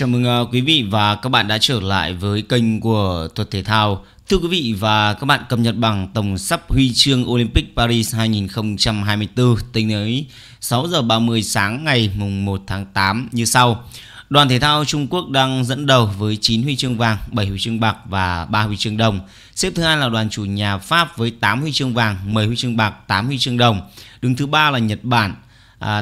Chào mừng quý vị và các bạn đã trở lại với kênh của Thuật Thể Thao. Thưa quý vị và các bạn, cập nhật bằng tổng sắp huy chương Olympic Paris 2024 tính tới 6 giờ 30 sáng ngày mùng 1 tháng 8 như sau. Đoàn thể thao Trung Quốc đang dẫn đầu với 9 huy chương vàng, 7 huy chương bạc và 3 huy chương đồng. Xếp thứ hai là đoàn chủ nhà Pháp với 8 huy chương vàng, 10 huy chương bạc, 8 huy chương đồng. Đứng thứ ba là Nhật Bản,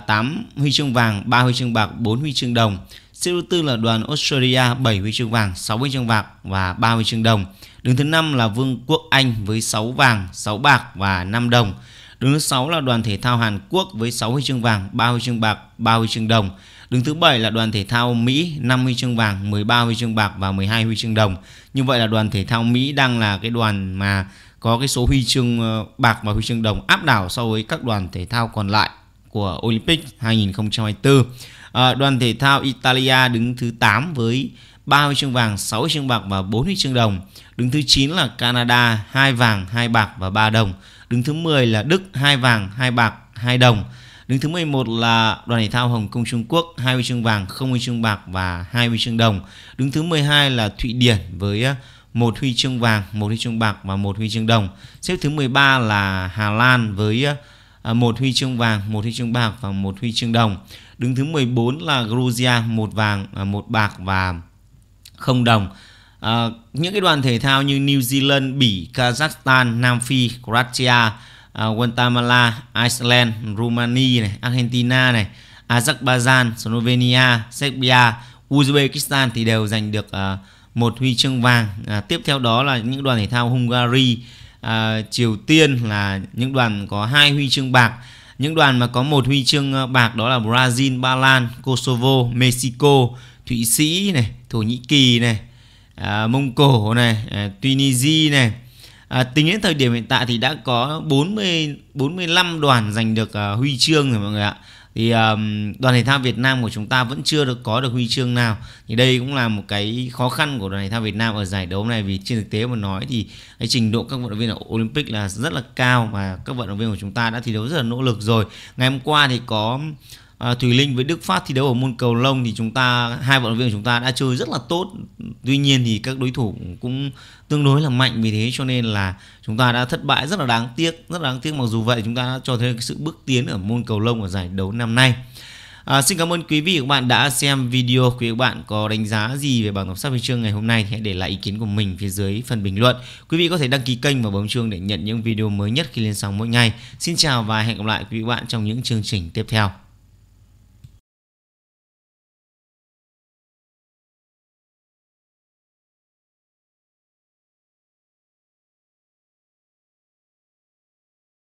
8 huy chương vàng, 3 huy chương bạc, 4 huy chương đồng. Xếp thứ tư là đoàn Australia 7 huy chương vàng, 6 huy chương bạc và 3 huy chương đồng. Đứng thứ năm là Vương quốc Anh với 6 vàng, 6 bạc và 5 đồng. Đứng thứ 6 là đoàn thể thao Hàn Quốc với 6 huy chương vàng, 3 huy chương bạc, 3 huy chương đồng. Đứng thứ 7 là đoàn thể thao Mỹ 5 huy chương vàng, 13 huy chương bạc và 12 huy chương đồng. Như vậy là đoàn thể thao Mỹ đang là cái đoàn mà có cái số huy chương bạc và huy chương đồng áp đảo so với các đoàn thể thao còn lại của Olympic 2024. Ờ, đoàn thể thao Italia đứng thứ 8 với 3 huy chương vàng, 6 huy chương bạc và 4 huy chương đồng. Đứng thứ 9 là Canada, 2 vàng, 2 bạc và 3 đồng. Đứng thứ 10 là Đức, 2 vàng, 2 bạc, 2 đồng. Đứng thứ 11 là đoàn thể thao Hồng Kông Trung Quốc, 2 huy chương vàng, 0 huy chương bạc và 2 huy chương đồng. Đứng thứ 12 là Thụy Điển với ờ, một huy chương vàng, một huy chương bạc và một huy chương đồng. Xếp thứ 13 là Hà Lan với ờ, À, một huy chương vàng, một huy chương bạc và một huy chương đồng. Đứng thứ 14 là Georgia, một vàng, à, một bạc và không đồng. À, những cái đoàn thể thao như New Zealand, Bỉ, Kazakhstan, Nam Phi, Croatia, à, Guatemala, Iceland, Romania, này, Argentina, này, Azerbaijan, Slovenia, Serbia, Uzbekistan thì đều giành được à, một huy chương vàng. À, tiếp theo đó là những đoàn thể thao Hungary, à, Triều Tiên là những đoàn có hai huy chương bạc những đoàn mà có một huy chương ờ, bạc đó là Brazil, Ba Lan, Kosovo, Mexico, Thụy Sĩ này, Thổ Nhĩ Kỳ này, à, Mông Cổ này, à, Tunisia này. À, tính đến thời điểm hiện tại thì đã có 40 45 đoàn giành được à, huy chương rồi mọi người ạ thì um, đoàn thể thao Việt Nam của chúng ta vẫn chưa được có được huy chương nào thì đây cũng là một cái khó khăn của đoàn thể thao Việt Nam ở giải đấu này vì trên thực tế mà nói thì cái trình độ các vận động viên ở Olympic là rất là cao và các vận động viên của chúng ta đã thi đấu rất là nỗ lực rồi ngày hôm qua thì có à, Thùy Linh với Đức Phát thi đấu ở môn cầu lông thì chúng ta hai vận động viên của chúng ta đã chơi rất là tốt tuy nhiên thì các đối thủ cũng tương đối là mạnh vì thế cho nên là chúng ta đã thất bại rất là đáng tiếc rất là đáng tiếc mặc dù vậy chúng ta đã cho thấy sự bước tiến ở môn cầu lông ở giải đấu năm nay À, xin cảm ơn quý vị và các bạn đã xem video. Quý vị và các bạn có đánh giá gì về bảng tổng sắp huy chương ngày hôm nay thì hãy để lại ý kiến của mình phía dưới phần bình luận. Quý vị có thể đăng ký kênh và bấm chuông để nhận những video mới nhất khi lên sóng mỗi ngày. Xin chào và hẹn gặp lại quý vị và các bạn trong những chương trình tiếp theo.